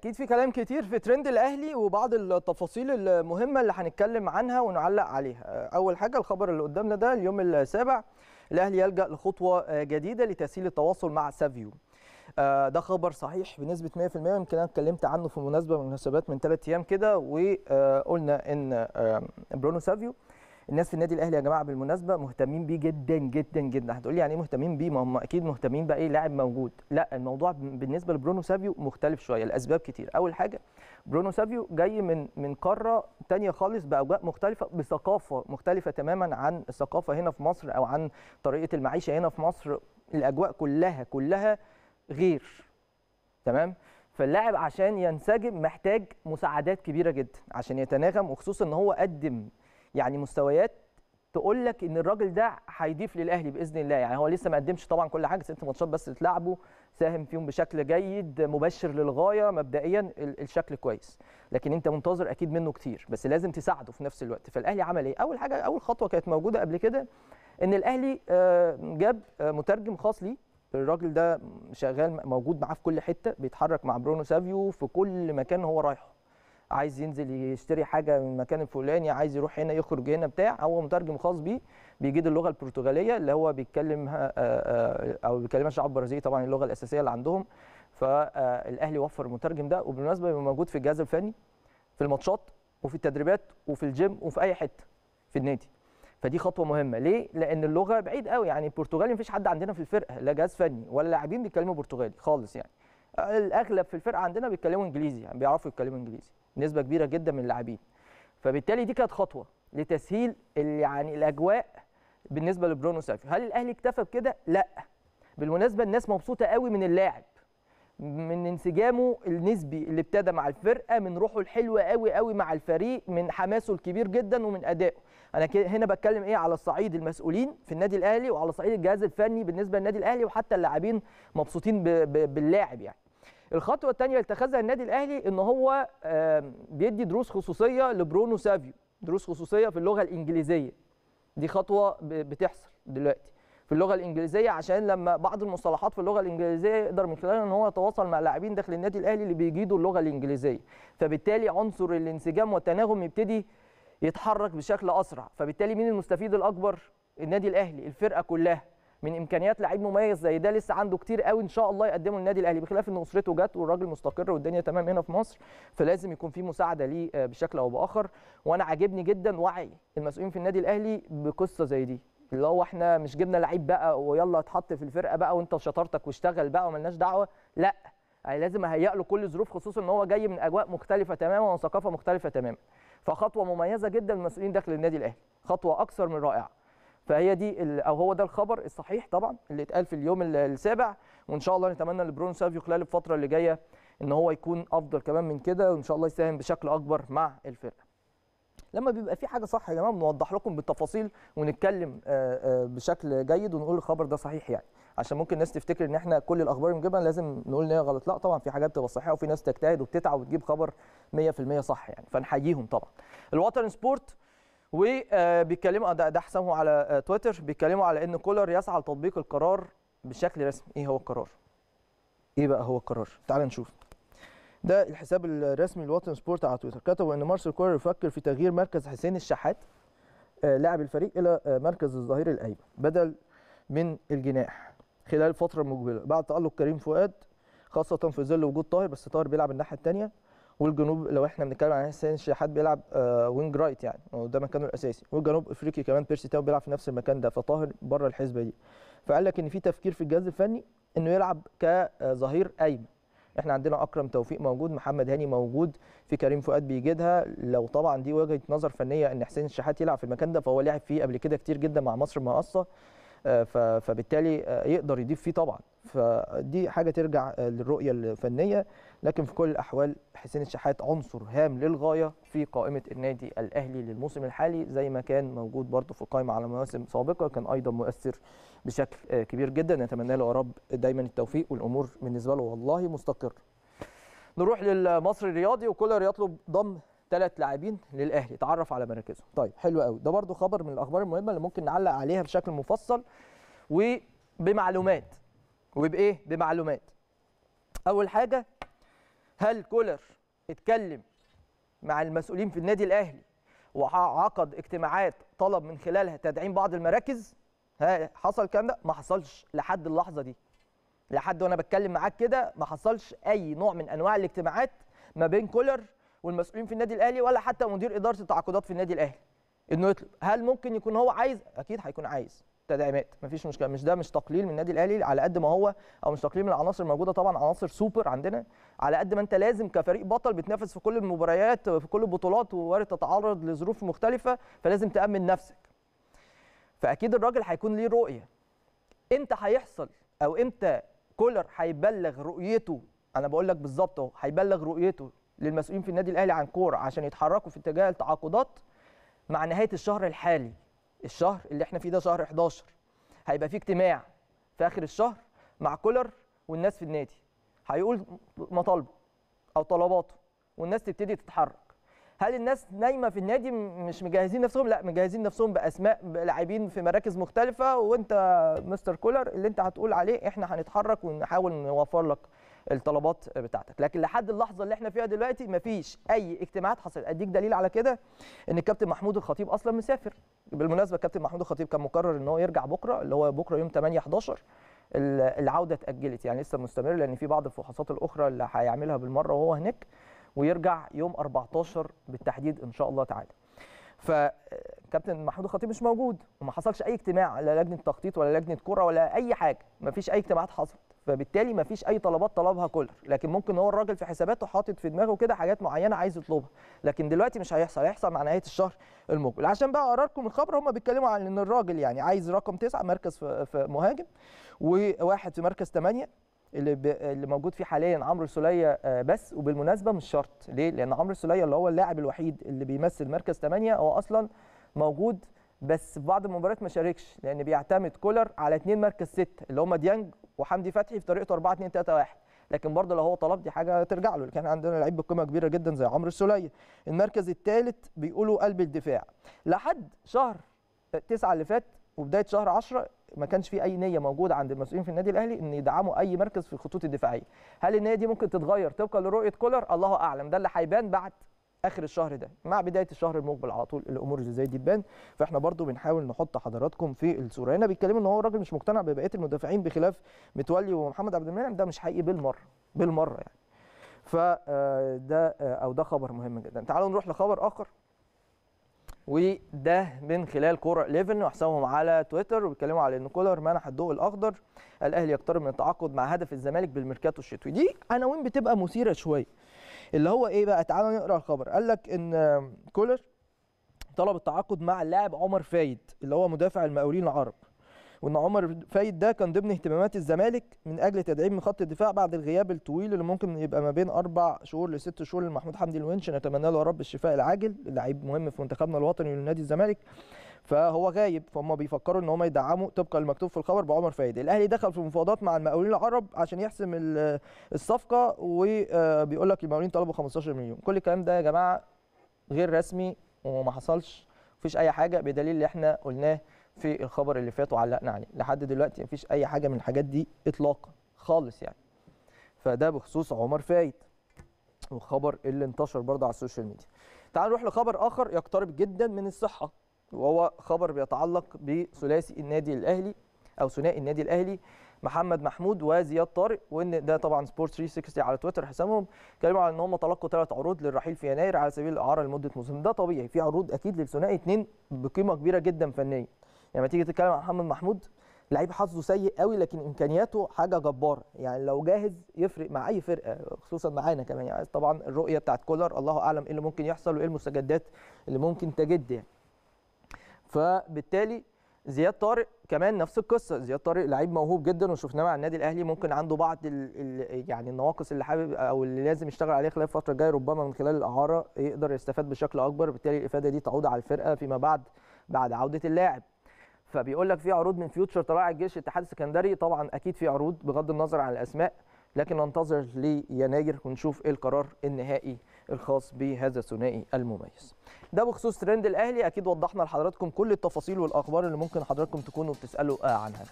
اكيد في كلام كتير في ترند الاهلي وبعض التفاصيل المهمه اللي هنتكلم عنها ونعلق عليها اول حاجه الخبر اللي قدامنا ده اليوم السابع الاهلي يلجا لخطوه جديده لتسهيل التواصل مع سافيو آه، ده خبر صحيح بنسبه 100% يمكن انا اتكلمت عنه في مناسبه من المناسبات من ثلاث ايام كده وقلنا ان آه، برونو سافيو الناس في النادي الاهلي يا جماعه بالمناسبه مهتمين بيه جدا جدا جدا هتقول لي يعني ايه مهتمين بيه ما هم اكيد مهتمين باي لاعب موجود لا الموضوع بالنسبه لبرونو سافيو مختلف شويه لاسباب كتير اول حاجه برونو سافيو جاي من من قاره ثانيه خالص باجواء مختلفه بثقافه مختلفه تماما عن الثقافه هنا في مصر او عن طريقه المعيشه هنا في مصر الاجواء كلها كلها غير تمام فاللاعب عشان ينسجم محتاج مساعدات كبيره جدا عشان يتناغم وخصوصا ان هو قدم يعني مستويات تقول لك ان الراجل ده هيضيف للاهلي باذن الله يعني هو لسه ما قدمش طبعا كل حاجه ست ماتشات بس اتلعبوا ساهم فيهم بشكل جيد مبشر للغايه مبدئيا الشكل كويس لكن انت منتظر اكيد منه كتير بس لازم تساعده في نفس الوقت فالاهلي عمل ايه اول حاجه اول خطوه كانت موجوده قبل كده ان الاهلي آه، جاب آه، مترجم خاص ليه الراجل ده شغال موجود معاه في كل حته بيتحرك مع برونو سافيو في كل مكان هو رايحه عايز ينزل يشتري حاجه من المكان الفلاني عايز يروح هنا يخرج هنا بتاع هو مترجم خاص بيه بيجيد اللغه البرتغاليه اللي هو بيتكلمها آه، آه، او بيكلمها الشعب البرازيلي طبعا اللغه الاساسيه اللي عندهم فالاهلي آه، وفر المترجم ده وبالمناسبه بيبقى موجود في الجهاز الفني في الماتشات وفي التدريبات وفي الجيم وفي اي حته في النادي فدي خطوه مهمه ليه لان اللغه بعيد قوي يعني البرتغالي مفيش حد عندنا في الفرقه لا جهاز فني ولا لاعبين بيتكلموا برتغالي خالص يعني الاغلب في الفرقه عندنا بيتكلموا انجليزي يعني بيعرفوا يتكلموا انجليزي نسبه كبيره جدا من اللاعبين فبالتالي دي كانت خطوه لتسهيل يعني الاجواء بالنسبه لبرونو سافيو هل الاهلي اكتفى بكده لا بالمناسبه الناس مبسوطه قوي من اللاعب من انسجامه النسبي اللي ابتدى مع الفرقه من روحه الحلوه قوي قوي مع الفريق من حماسه الكبير جدا ومن ادائه انا هنا بتكلم ايه على الصعيد المسؤولين في النادي الاهلي وعلى صعيد الجهاز الفني بالنسبه للنادي الاهلي وحتى اللاعبين مبسوطين باللاعب يعني الخطوه الثانيه اللي اتخذها النادي الاهلي ان هو بيدي دروس خصوصيه لبرونو سافيو دروس خصوصيه في اللغه الانجليزيه دي خطوه بتحصل دلوقتي في اللغه الانجليزيه عشان لما بعض المصطلحات في اللغه الانجليزيه يقدر من خلالها ان هو يتواصل مع لاعبين داخل النادي الاهلي اللي بيجيدوا اللغه الانجليزيه فبالتالي عنصر الانسجام والتناغم يبتدي يتحرك بشكل اسرع فبالتالي مين المستفيد الاكبر النادي الاهلي الفرقه كلها من امكانيات لعيب مميز زي ده لسه عنده كتير قوي ان شاء الله يقدمه للنادي الاهلي بخلاف ان اسرته جت والراجل مستقر والدنيا تمام هنا في مصر فلازم يكون في مساعده ليه آه، بشكل او باخر وانا عاجبني جدا وعي المسؤولين في النادي الاهلي بقصه زي دي اللي هو احنا مش جبنا لعيب بقى ويلا اتحط في الفرقه بقى وانت شطارتك واشتغل بقى وملناش دعوه لا يعني لازم اهيئ له كل الظروف خصوصا ان هو جاي من اجواء مختلفه تماما وثقافه مختلفه تماما فخطوه مميزه جدا المسؤولين داخل النادي الاهلي خطوه اكثر من رائعه فهي دي او هو ده الخبر الصحيح طبعا اللي اتقال في اليوم السابع وان شاء الله نتمنى لبرونو سافيو خلال الفتره اللي جايه ان هو يكون افضل كمان من كده وان شاء الله يساهم بشكل اكبر مع الفرقه لما بيبقى في حاجه صح يا جماعه بنوضح لكم بالتفاصيل ونتكلم آه، آه، بشكل جيد ونقول الخبر ده صحيح يعني عشان ممكن الناس تفتكر ان احنا كل الاخبار اللي بنجيبها لازم نقول ان هي غلط لا طبعا في حاجات بتبقى صحيحه وفي ناس تجتهد وبتتعب وتجيب خبر 100% صح يعني فنحييهم طبعا الوطن سبورت وبيتكلموا ده, ده حسابهم على آه، تويتر بيتكلموا على ان كولر يسعى لتطبيق القرار بشكل رسمي ايه هو القرار ايه بقى هو القرار تعال نشوف ده الحساب الرسمي لوطن سبورت على تويتر كتبوا ان مارسيل كولر يفكر في تغيير مركز حسين الشحات آه، لاعب الفريق الى آه، مركز الظهير الايمن بدل من الجناح خلال فتره مقبله بعد تالق كريم فؤاد خاصه في ظل وجود طاهر بس طاهر بيلعب الناحيه الثانيه والجنوب لو احنا بنتكلم عن حسين حد بيلعب وينج آه، رايت يعني ده مكانه الاساسي والجنوب افريقي كمان بيرسي تاو بيلعب في نفس المكان ده فطاهر بره الحسبه دي فقال لك ان في تفكير في الجهاز الفني انه يلعب كظهير آه، ايمن احنا عندنا اكرم توفيق موجود محمد هاني موجود في كريم فؤاد بيجدها لو طبعا دي وجهه نظر فنيه ان حسين الشحات يلعب في المكان ده فهو لعب فيه قبل كده كتير جدا مع مصر المقاصه آه، فبالتالي آه، يقدر يضيف فيه طبعا فدي حاجه ترجع آه، للرؤيه الفنيه لكن في كل الاحوال حسين الشحات عنصر هام للغايه في قائمه النادي الاهلي للموسم الحالي زي ما كان موجود برضه في القائمه على مواسم سابقه كان ايضا مؤثر بشكل كبير جدا نتمنى له يا رب دايما التوفيق والامور بالنسبه له والله مستقره نروح للمصري الرياضي وكولر يطلب ضم ثلاث لاعبين للاهلي اتعرف على مراكزهم طيب حلو قوي ده برده خبر من الاخبار المهمه اللي ممكن نعلق عليها بشكل مفصل وبمعلومات وبايه بمعلومات اول حاجه هل كولر اتكلم مع المسؤولين في النادي الاهلي وعقد اجتماعات طلب من خلالها تدعيم بعض المراكز ها حصل الكلام ده ما حصلش لحد اللحظه دي لحد وانا بتكلم معاك كده ما حصلش اي نوع من انواع الاجتماعات ما بين كولر والمسؤولين في النادي الاهلي ولا حتى مدير اداره التعاقدات في النادي الاهلي انه يطلب هل ممكن يكون هو عايز اكيد هيكون عايز تدعيمات مفيش مشكله مش ده مش تقليل من النادي الاهلي على قد ما هو او مش تقليل من العناصر الموجوده طبعا عناصر سوبر عندنا على قد ما انت لازم كفريق بطل بتنافس في كل المباريات في كل البطولات ووارد تتعرض لظروف مختلفه فلازم تامن نفسك فاكيد الراجل هيكون ليه رؤيه امتى هيحصل او امتى كولر هيبلغ رؤيته انا بقول لك بالظبط اهو هيبلغ رؤيته للمسؤولين في النادي الاهلي عن كوره عشان يتحركوا في اتجاه التعاقدات مع نهايه الشهر الحالي الشهر اللي احنا فيه ده شهر 11 هيبقى فيه اجتماع في اخر الشهر مع كولر والناس في النادي هيقول مطالبه او طلباته والناس تبتدي تتحرك هل الناس نايمه في النادي مش مجهزين نفسهم لا مجهزين نفسهم باسماء لاعبين في مراكز مختلفه وانت مستر كولر اللي انت هتقول عليه احنا هنتحرك ونحاول نوفر لك الطلبات بتاعتك لكن لحد اللحظه اللي احنا فيها دلوقتي مفيش اي اجتماعات حصلت اديك دليل على كده ان الكابتن محمود الخطيب اصلا مسافر بالمناسبه الكابتن محمود الخطيب كان مقرر ان هو يرجع بكره اللي هو بكره يوم 8 11 العوده اتاجلت يعني لسه مستمر لان في بعض الفحوصات الاخرى اللي هيعملها بالمره وهو هناك ويرجع يوم 14 بالتحديد ان شاء الله تعالى فكابتن محمود الخطيب مش موجود وما حصلش اي اجتماع لا لجنه تخطيط ولا لجنه كره ولا اي حاجه ما فيش اي اجتماعات حصلت فبالتالي ما فيش اي طلبات طلبها كولر لكن ممكن هو الراجل في حساباته حاطط في دماغه كده حاجات معينه عايز يطلبها لكن دلوقتي مش هيحصل هيحصل مع نهايه الشهر المقبل عشان بقى لكم الخبر هم بيتكلموا عن ان الراجل يعني عايز رقم تسعه مركز في مهاجم وواحد في مركز ثمانيه اللي ب... اللي موجود فيه حاليا عمرو سليه آه، بس وبالمناسبه مش شرط ليه؟ لان عمرو سليه اللي هو اللاعب الوحيد اللي بيمثل مركز 8 هو اصلا موجود بس في بعض المباريات ما شاركش لان بيعتمد كولر على اثنين مركز ستة اللي هم ديانج وحمدي فتحي في طريقته 4 2 3 1 لكن برضه لو هو طلب دي حاجه ترجع له كان عندنا لعيب بقيمه كبيره جدا زي عمرو السوليه المركز الثالث بيقولوا قلب الدفاع لحد شهر 9 اللي فات وبدايه شهر 10 ما كانش في اي نيه موجوده عند المسؤولين في النادي الاهلي ان يدعموا اي مركز في الخطوط الدفاعيه هل النيه دي ممكن تتغير طبقا لرؤيه كولر الله اعلم ده اللي هيبان بعد اخر الشهر ده مع بدايه الشهر المقبل على طول الامور اللي زي دي تبان فاحنا برضو بنحاول نحط حضراتكم في الصوره هنا بيتكلموا ان هو الراجل مش مقتنع ببقيه المدافعين بخلاف متولي ومحمد عبد المنعم ده مش حقيقي بالمره بالمره يعني فده آه، آه، او ده خبر مهم جدا تعالوا نروح لخبر اخر وده من خلال كوره 11 وحسابهم على تويتر وبيتكلموا على ان كولر منح الضوء الاخضر الاهلي يقترب من التعاقد مع هدف الزمالك بالميركاتو الشتوي دي عناوين بتبقى مثيره شويه اللي هو ايه بقى تعالوا نقرا الخبر قال لك ان كولر طلب التعاقد مع اللاعب عمر فايد اللي هو مدافع المقاولين العرب وان عمر فايد ده كان ضمن اهتمامات الزمالك من اجل تدعيم من خط الدفاع بعد الغياب الطويل اللي ممكن يبقى ما بين اربع شهور لست شهور لمحمود حمدي الونش نتمنى له يا رب الشفاء العاجل لعيب مهم في منتخبنا الوطني ونادي الزمالك فهو غايب فهم بيفكروا ان هم يدعموا طبقا للمكتوب في الخبر بعمر فايد الاهلي دخل في مفاوضات مع المقاولين العرب عشان يحسم الصفقه وبيقول آه، لك المقاولين طلبوا 15 مليون كل الكلام ده يا جماعه غير رسمي وما حصلش مفيش اي حاجه بدليل اللي احنا قلناه في الخبر اللي فات وعلقنا عليه لحد دلوقتي مفيش اي حاجه من الحاجات دي اطلاقا خالص يعني فده بخصوص عمر فايد والخبر اللي انتشر برضه على السوشيال ميديا تعالوا نروح لخبر اخر يقترب جدا من الصحه وهو خبر بيتعلق بثلاثي النادي الاهلي او ثنائي النادي الاهلي محمد محمود وزياد طارق وان ده طبعا سبورت 360 على تويتر حسابهم اتكلموا على ان هم تلقوا ثلاث عروض للرحيل في يناير على سبيل الاعاره لمده موسم ده طبيعي في عروض اكيد للثنائي اثنين بقيمه كبيره جدا فنيا يعني لما تيجي تتكلم عن محمد محمود لعيب حظه سيء قوي لكن امكانياته حاجه جباره يعني لو جاهز يفرق مع اي فرقه خصوصا معانا كمان يعني طبعا الرؤيه بتاعت كولر الله اعلم ايه اللي ممكن يحصل وايه المستجدات اللي ممكن تجد يعني فبالتالي زياد طارق كمان نفس القصه زياد طارق لعيب موهوب جدا وشفناه مع النادي الاهلي ممكن عنده بعض الـ الـ يعني النواقص اللي حابب او اللي لازم يشتغل عليه خلال الفتره الجايه ربما من خلال الاعاره يقدر يستفاد بشكل اكبر بالتالي الافاده دي تعود على الفرقه فيما بعد بعد عوده اللاعب فبيقول لك في عروض من فيوتشر طلائع الجيش الاتحاد السكندري طبعا اكيد في عروض بغض النظر عن الاسماء لكن ننتظر ليناير ونشوف ايه القرار النهائي الخاص بهذا الثنائي المميز ده بخصوص ترند الاهلي اكيد وضحنا لحضراتكم كل التفاصيل والاخبار اللي ممكن حضراتكم تكونوا بتسالوا آه، عنها